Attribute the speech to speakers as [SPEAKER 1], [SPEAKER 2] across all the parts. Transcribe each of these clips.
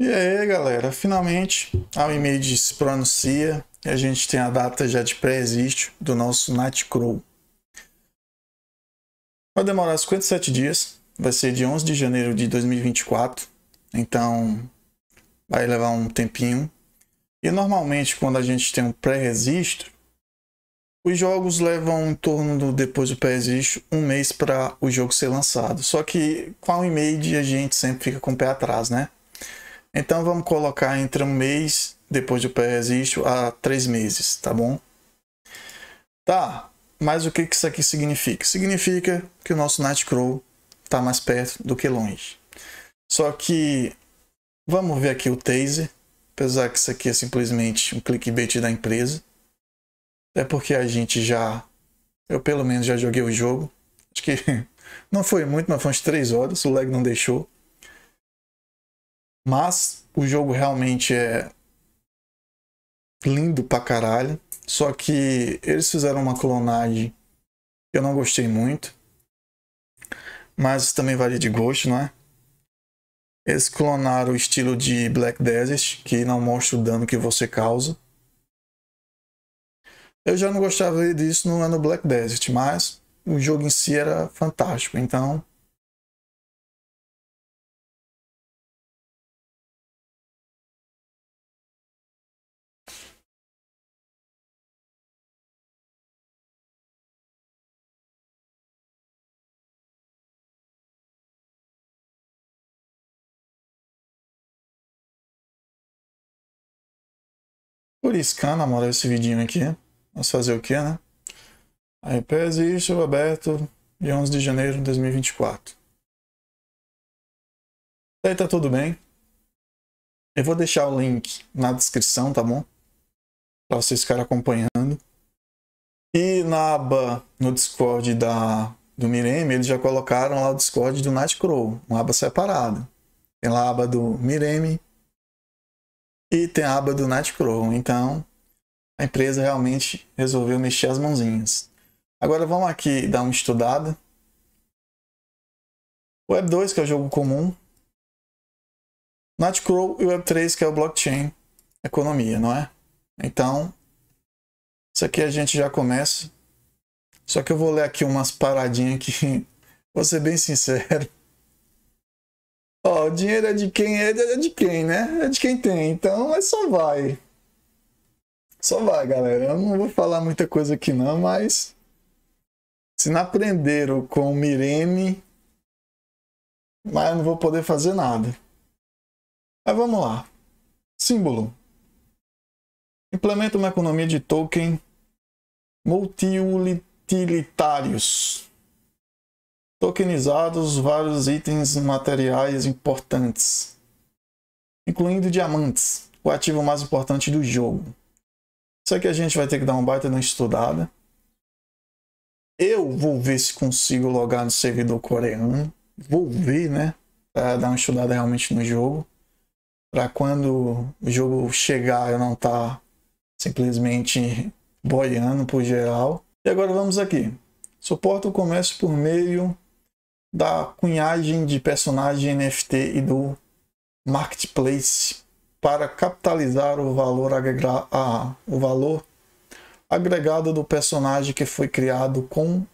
[SPEAKER 1] E aí, galera, finalmente a Image se pronuncia e a gente tem a data já de pré-existe do nosso Natcrow. Vai demorar 57 dias, vai ser de 11 de janeiro de 2024, então vai levar um tempinho. E normalmente quando a gente tem um pré-registro, os jogos levam em torno do depois do pré-registro um mês para o jogo ser lançado. Só que com a Image a gente sempre fica com o pé atrás, né? Então vamos colocar entre um mês depois do pré-registro a três meses, tá bom? Tá, mas o que, isso aqui significa? Significa que o nosso Nightcrow está mais perto do que longe. Só que vamos ver aqui o Taser, apesar que isso aqui é simplesmente um clickbait da empresa. É porque a gente já, eu pelo menos já joguei o jogo. Acho que não foi muito, mas foi umas 3 horas, o lag não deixou. Mas o jogo realmente é lindo pra caralho. Só que eles fizeram uma clonagem que eu não gostei muito. Mas também varia de gosto, não é? Eles clonaram o estilo de Black Desert, que não mostra o dano que você causa. Eu já não gostava disso é no ano Black Desert, mas o jogo em si era fantástico. Então, por iscar na moral esse vidinho aqui. Vamos fazer o que, né? A Repese isso aberto de 11 de janeiro de 2024. Aí tá tudo bem. Eu vou deixar o link na descrição, tá bom? Pra vocês ficarem acompanhando. E na aba no Discord da, do Mirem, eles já colocaram lá o Discord do Nightcrow, uma aba separada. Tem lá a aba do Mirem e tem a aba do Nightcrow. Então, a empresa realmente resolveu mexer as mãozinhas. Agora vamos aqui dar uma estudada. Web 2, que é o jogo comum. Nightcrow e Web 3, que é o blockchain, economia, não é? Então, isso aqui a gente já começa. Só que eu vou ler aqui umas paradinhas que, vou ser bem sincero, Ó, o dinheiro é de quem é, é de quem, né? É de quem tem. Então, é só vai. Só vai, galera. Eu não vou falar muita coisa aqui não, mas se não aprenderam com o Mirene, mas eu não vou poder fazer nada. Mas vamos lá. Símbolo. Implementa uma economia de token multiutilitários tokenizados vários itens materiais importantes, incluindo diamantes, o ativo mais importante do jogo. Isso aqui a gente vai ter que dar uma baita uma estudada. Eu vou ver se consigo logar no servidor coreano. Vou ver, né? Pra dar uma estudada realmente no jogo. Pra quando o jogo chegar eu não tá simplesmente boiando por geral. E agora vamos aqui. Suporta o comércio por meio da cunhagem de personagem NFT e do marketplace para capitalizar o valor, agregado a, o valor agregado do personagem que foi criado com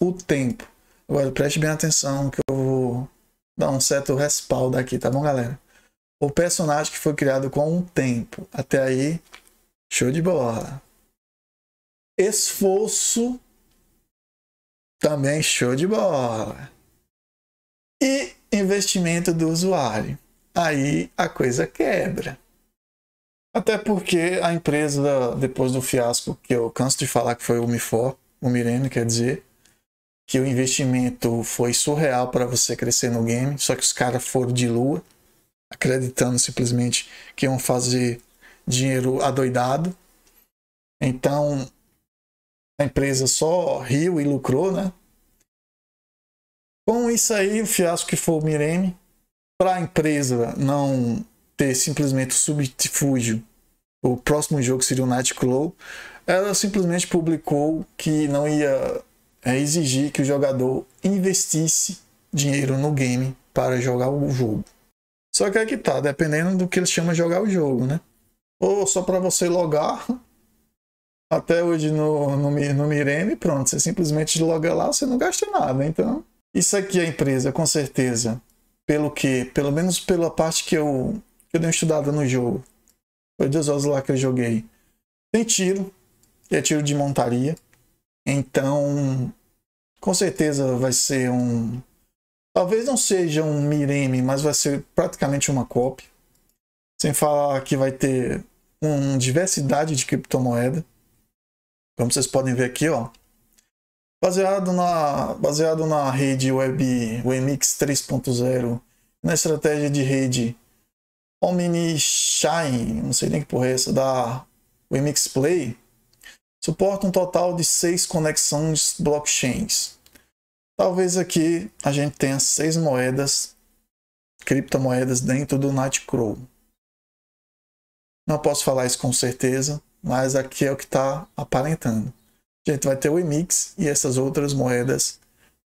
[SPEAKER 1] o tempo. Agora preste bem atenção que eu vou dar um certo respaldo aqui, tá bom, galera? O personagem que foi criado com o tempo. Até aí, show de bola. Esforço também show de bola investimento do usuário. Aí a coisa quebra. Até porque a empresa, depois do fiasco que eu canso de falar que foi o Mifor, o Mirene, quer dizer, que o investimento foi surreal para você crescer no game, só que os caras foram de lua, acreditando simplesmente que iam fazer dinheiro adoidado. Então a empresa só riu e lucrou, né? Com é isso aí, o fiasco que foi o Mireme, para a empresa não ter simplesmente subterfúgio, o próximo jogo seria o Night ela simplesmente publicou que não ia é, exigir que o jogador investisse dinheiro no game para jogar o jogo. Só que é que tá, dependendo do que eles chamam de jogar o jogo, né? Ou só para você logar, até hoje no, no, no Mireme, pronto, você simplesmente loga lá, você não gasta nada, então isso aqui é a empresa, com certeza. Pelo que? Pelo menos pela parte que eu, que eu dei uma estudada no jogo. Foi dos jogos lá que eu joguei. Tem tiro, é tiro de montaria. Então, com certeza vai ser um. Talvez não seja um Mireme, mas vai ser praticamente uma cópia. Sem falar que vai ter uma diversidade de criptomoeda. Como vocês podem ver aqui, ó baseado na, baseado na rede web WMX 3.0, na estratégia de rede OmniShine, não sei nem que porra é essa, da WMX Play, suporta um total de seis conexões blockchains. Talvez aqui a gente tenha seis moedas, criptomoedas dentro do Nightcrow. Não posso falar isso com certeza, mas aqui é o que está aparentando. A gente vai ter o Emix e essas outras moedas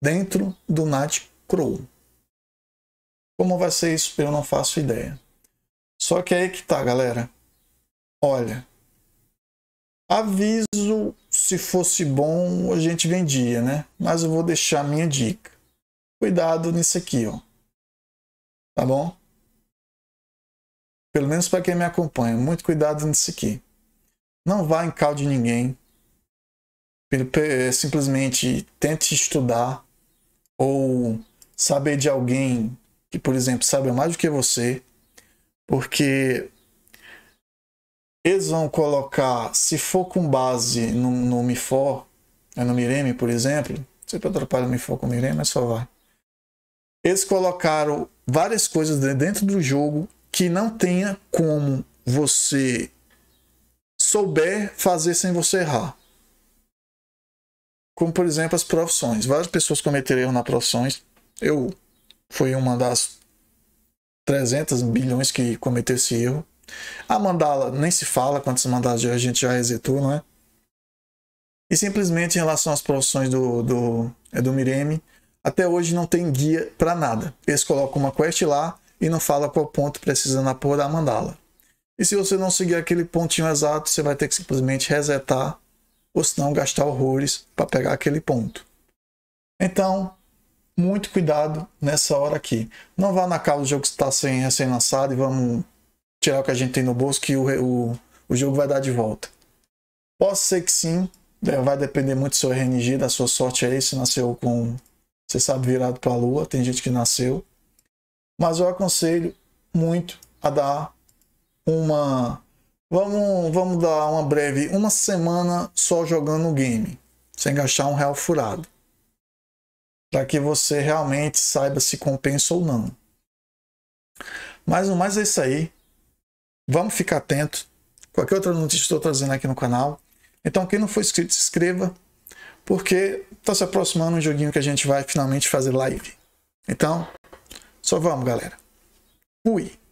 [SPEAKER 1] dentro do Nat Crow. Como vai ser isso? Eu não faço ideia. Só que aí que tá, galera. Olha, aviso se fosse bom a gente vendia, né? Mas eu vou deixar a minha dica. Cuidado nisso aqui, ó. Tá bom? Pelo menos para quem me acompanha, muito cuidado nisso aqui. Não vá em cal de ninguém, simplesmente tente estudar ou saber de alguém que, por exemplo, sabe mais do que você, porque eles vão colocar, se for com base no, no MIFOR, né, no Mireme, por exemplo, sempre atrapalha o MIFOR com o Mireme, mas só vai. Eles colocaram várias coisas dentro do jogo que não tenha como você souber fazer sem você errar como por exemplo as profissões. Várias pessoas cometeram erro nas profissões. Eu fui uma das 300 bilhões que cometeu esse erro. A mandala nem se fala quantas mandalas a gente já resetou, não é? E simplesmente em relação às profissões do, do, é do Mireme, até hoje não tem guia para nada. Eles colocam uma quest lá e não fala qual ponto precisa na porra da mandala. E se você não seguir aquele pontinho exato, você vai ter que simplesmente resetar ou se não gastar horrores para pegar aquele ponto. Então, muito cuidado nessa hora aqui. Não vá na casa do jogo que está sem recém-lançado e vamos tirar o que a gente tem no bolso que o, o, o jogo vai dar de volta. Pode ser que sim, é, vai depender muito do seu RNG, da sua sorte aí, se nasceu com, você sabe, virado para a lua, tem gente que nasceu. Mas eu aconselho muito a dar uma Vamos, vamos dar uma breve, uma semana só jogando o game, sem gastar um real furado. Para que você realmente saiba se compensa ou não. Mas o mais é isso aí. Vamos ficar atento. Qualquer outra notícia estou trazendo aqui no canal. Então quem não for inscrito, se inscreva. Porque está se aproximando um joguinho que a gente vai finalmente fazer live. Então, só vamos, galera. Fui!